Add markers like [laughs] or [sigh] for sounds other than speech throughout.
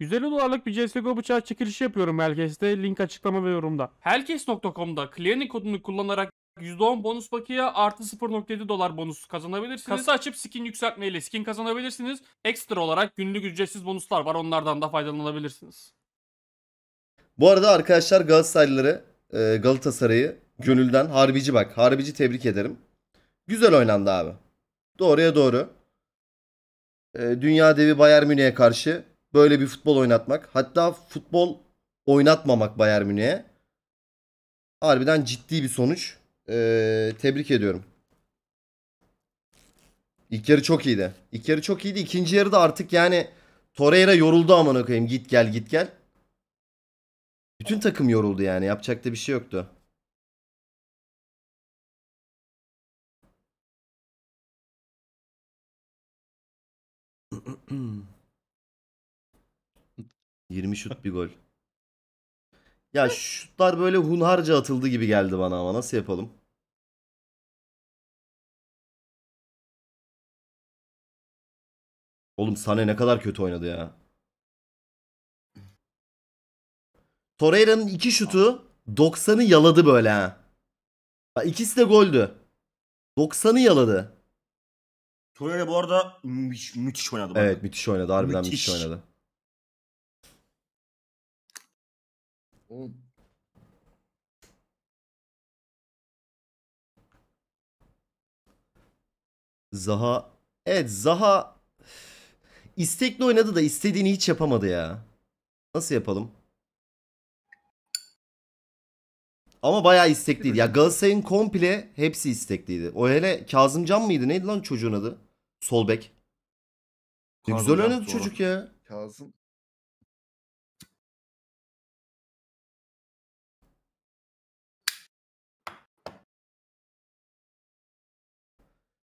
150 dolarlık bir CSGO bıçağı çekilişi yapıyorum Helkes'te. Link açıklama ve yorumda. Helkes.com'da Clearing kodunu kullanarak %10 bonus bakiye artı 0.7 dolar bonus kazanabilirsiniz. Kasa açıp skin yükseltmeyle skin kazanabilirsiniz. Ekstra olarak günlük ücretsiz bonuslar var onlardan da faydalanabilirsiniz. Bu arada arkadaşlar Galatasaraylıları e, Galatasaray'ı gönülden harbici bak harbici tebrik ederim. Güzel oynandı abi. Doğruya doğru. E, Dünya devi Bayern Münih'e karşı böyle bir futbol oynatmak. Hatta futbol oynatmamak Bayern Münih'e. Harbiden ciddi bir sonuç. Ee, tebrik ediyorum. İlk yarı çok iyiydi. İlk yarı çok iyiydi. İkinci yarıda artık yani Torreira yoruldu aman okuyayım. Git gel git gel. Bütün takım yoruldu yani. Yapacak da bir şey yoktu. 20 şut bir gol. [laughs] Ya şutlar böyle hunharca atıldı gibi geldi bana ama nasıl yapalım? Oğlum Sane ne kadar kötü oynadı ya. Torreira'nın iki şutu 90'ı yaladı böyle ha. Bak ikisi de goldü. 90'ı yaladı. Torreira bu arada müthiş, müthiş oynadı. Evet müthiş oynadı harbiden müthiş, müthiş oynadı. Oğlum. Zaha. Evet Zaha istekli oynadı da istediğini hiç yapamadı ya. Nasıl yapalım? Ama bayağı istekliydi. Ya Galatasaray'ın komple hepsi istekliydi. O hele Kazımcan mıydı? Neydi lan çocuğun adı? Solbek. Ne güzel oynadı çocuk ya. Kazım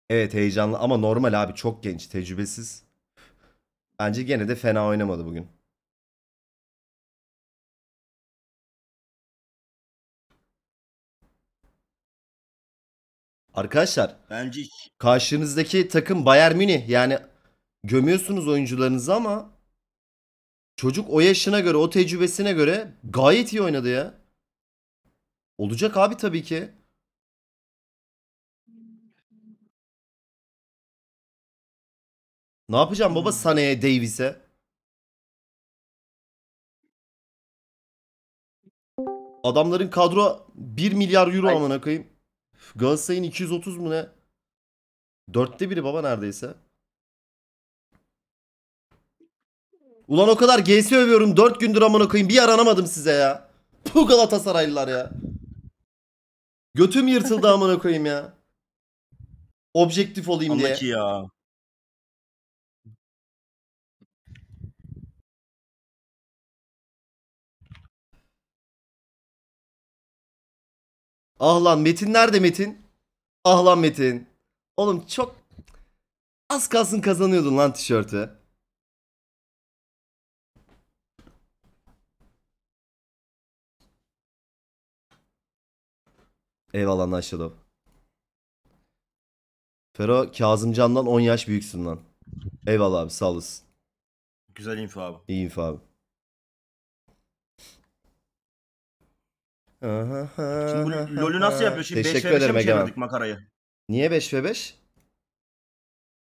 Evet heyecanlı ama normal abi çok genç, tecrübesiz. Bence gene de fena oynamadı bugün. Arkadaşlar bence hiç. karşınızdaki takım Bayern Münih yani gömüyorsunuz oyuncularınızı ama çocuk o yaşına göre o tecrübesine göre gayet iyi oynadı ya. Olacak abi tabii ki. Ne yapacağım baba hmm. Sane'ye Davis'e? Adamların kadro 1 milyar euro aman amına koyayım. Galatasaray'ın 230 mu ne? Dörtte biri baba neredeyse. Ulan o kadar GS övüyorum 4 gündür aman koyayım bir aranamadım size ya. Bu Galatasaraylılar ya. Götüm yırtıldı aman koyayım ya. Objektif olayım diye. Anlaki ya. Ah lan Metin nerede Metin? Ah lan Metin. Oğlum çok az kalsın kazanıyordun lan tişörtü. Eyvallah Night Shadow. Fero Kazımcan'dan 10 yaş büyüksün lan. Eyvallah abi sağ olasın. Güzel info abi. İyi info abi. Şimdi bu LoL'ü nasıl yapıyor? Şimdi 5 Teşekkür ve 5'e mi Egemen. çevirdik makarayı? Niye 5 ve 5?